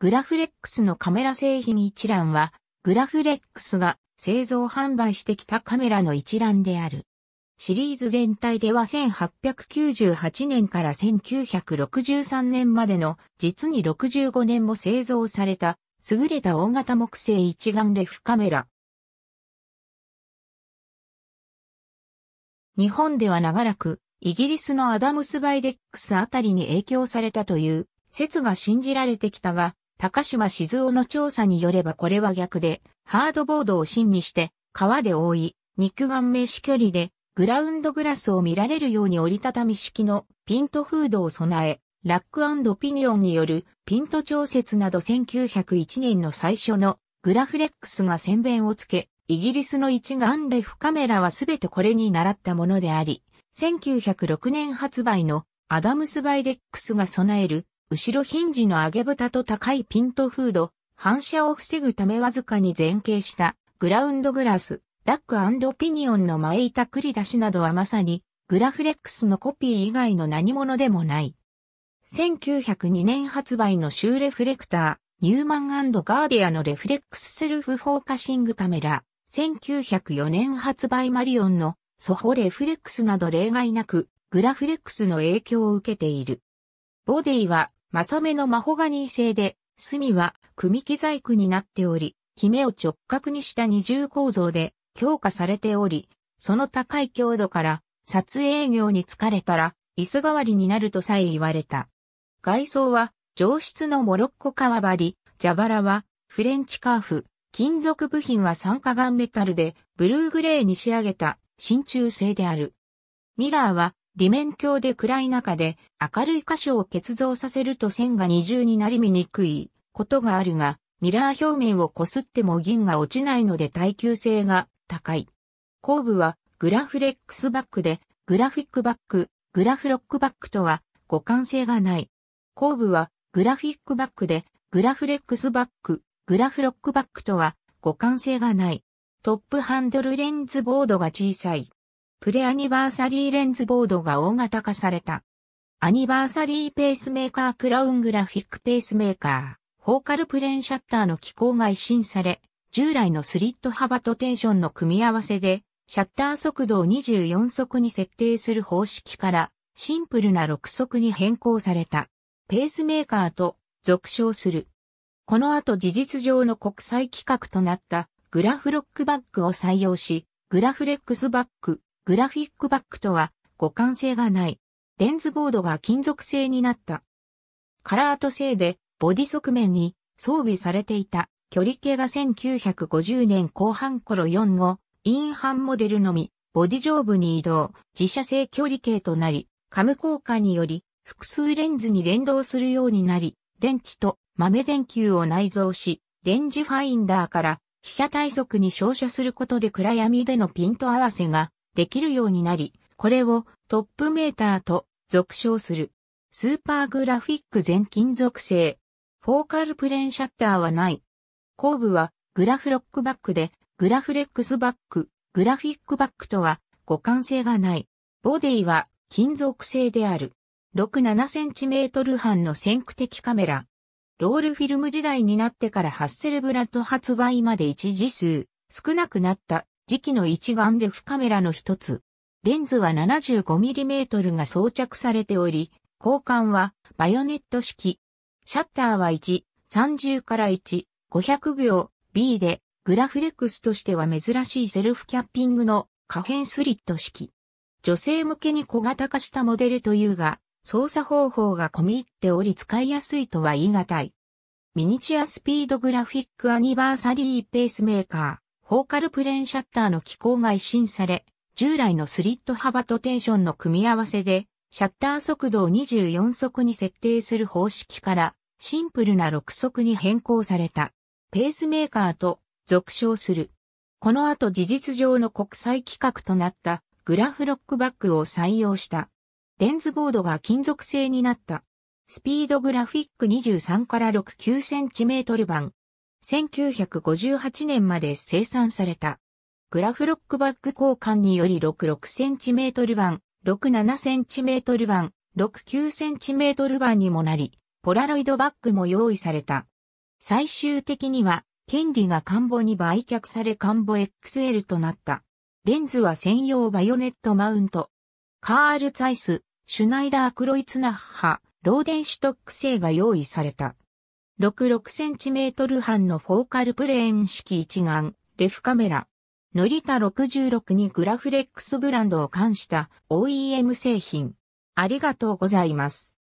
グラフレックスのカメラ製品一覧は、グラフレックスが製造販売してきたカメラの一覧である。シリーズ全体では1898年から1963年までの実に65年も製造された優れた大型木製一眼レフカメラ。日本では長らくイギリスのアダムス・バイデックスあたりに影響されたという説が信じられてきたが、高島静雄の調査によればこれは逆で、ハードボードを芯にして、川で覆い、肉眼名視距離で、グラウンドグラスを見られるように折りたたみ式のピントフードを備え、ラックピニオンによるピント調節など1901年の最初のグラフレックスが先弁をつけ、イギリスの一眼レフカメラはすべてこれに習ったものであり、1906年発売のアダムス・バイデックスが備える後ろヒンジの上げ蓋と高いピントフード、反射を防ぐためわずかに前傾したグラウンドグラス、ダックピニオンの前板繰り出しなどはまさにグラフレックスのコピー以外の何者でもない。1902年発売のシューレフレクター、ニューマンガーディアのレフレックスセルフフォーカシングカメラ、1904年発売マリオンのソホレフレックスなど例外なくグラフレックスの影響を受けている。ボディはマサメのマホガニー製で、隅は組木細工になっており、キメを直角にした二重構造で強化されており、その高い強度から撮影業に疲れたら椅子代わりになるとさえ言われた。外装は上質のモロッコ革張り、蛇腹はフレンチカーフ、金属部品は酸化ガンメタルでブルーグレーに仕上げた真鍮製である。ミラーは裏面鏡で暗い中で明るい箇所を結像させると線が二重になり見にくいことがあるが、ミラー表面を擦っても銀が落ちないので耐久性が高い。後部はグラフレックスバックで、グラフィックバック、グラフロックバックとは互換性がない。後部はグラフィックバックで、グラフレックスバック、グラフロックバックとは互換性がない。トップハンドルレンズボードが小さい。プレアニバーサリーレンズボードが大型化された。アニバーサリーペースメーカークラウングラフィックペースメーカー、フォーカルプレーンシャッターの機構が一新され、従来のスリット幅とテンションの組み合わせで、シャッター速度を24速に設定する方式から、シンプルな6速に変更された。ペースメーカーと俗称する。この後事実上の国際規格となったグラフロックバッグを採用し、グラフレックスバッググラフィックバックとは互換性がない。レンズボードが金属製になった。カラーと製でボディ側面に装備されていた距離計が1950年後半頃4 5インハンモデルのみ、ボディ上部に移動、自社製距離計となり、カム効果により複数レンズに連動するようになり、電池と豆電球を内蔵し、レンジファインダーから被写体側に照射することで暗闇でのピント合わせができるようになり、これをトップメーターと俗称する。スーパーグラフィック全金属製。フォーカルプレーンシャッターはない。後部はグラフロックバックで、グラフレックスバック、グラフィックバックとは互換性がない。ボディは金属製である。6 7トル半の先駆的カメラ。ロールフィルム時代になってからハッセルブラッド発売まで一時数、少なくなった時期の一眼レフカメラの一つ。レンズは 75mm が装着されており、交換はバヨネット式。シャッターは1、30から1、500秒 B で、グラフレックスとしては珍しいセルフキャッピングの可変スリット式。女性向けに小型化したモデルというが、操作方法が込み入っており使いやすいとは言い難い。ミニチュアスピードグラフィックアニバーサリーペースメーカー。フォーカルプレーンシャッターの機構が一新され、従来のスリット幅とテンションの組み合わせで、シャッター速度を24速に設定する方式から、シンプルな6速に変更された。ペースメーカーと俗称する。この後事実上の国際規格となったグラフロックバックを採用した。レンズボードが金属製になった。スピードグラフィック23から6 9センチメートル版。1958年まで生産された。グラフロックバック交換により 66cm 版、67cm 版、69cm 版にもなり、ポラロイドバッグも用意された。最終的には、権利がカンボに売却されカンボ XL となった。レンズは専用バヨネットマウント。カール・ツァイス、シュナイダー・クロイツナッハ、ローデンシュトック製が用意された。66cm 半のフォーカルプレーン式一眼、レフカメラ。ノリタ66にグラフレックスブランドを冠した OEM 製品。ありがとうございます。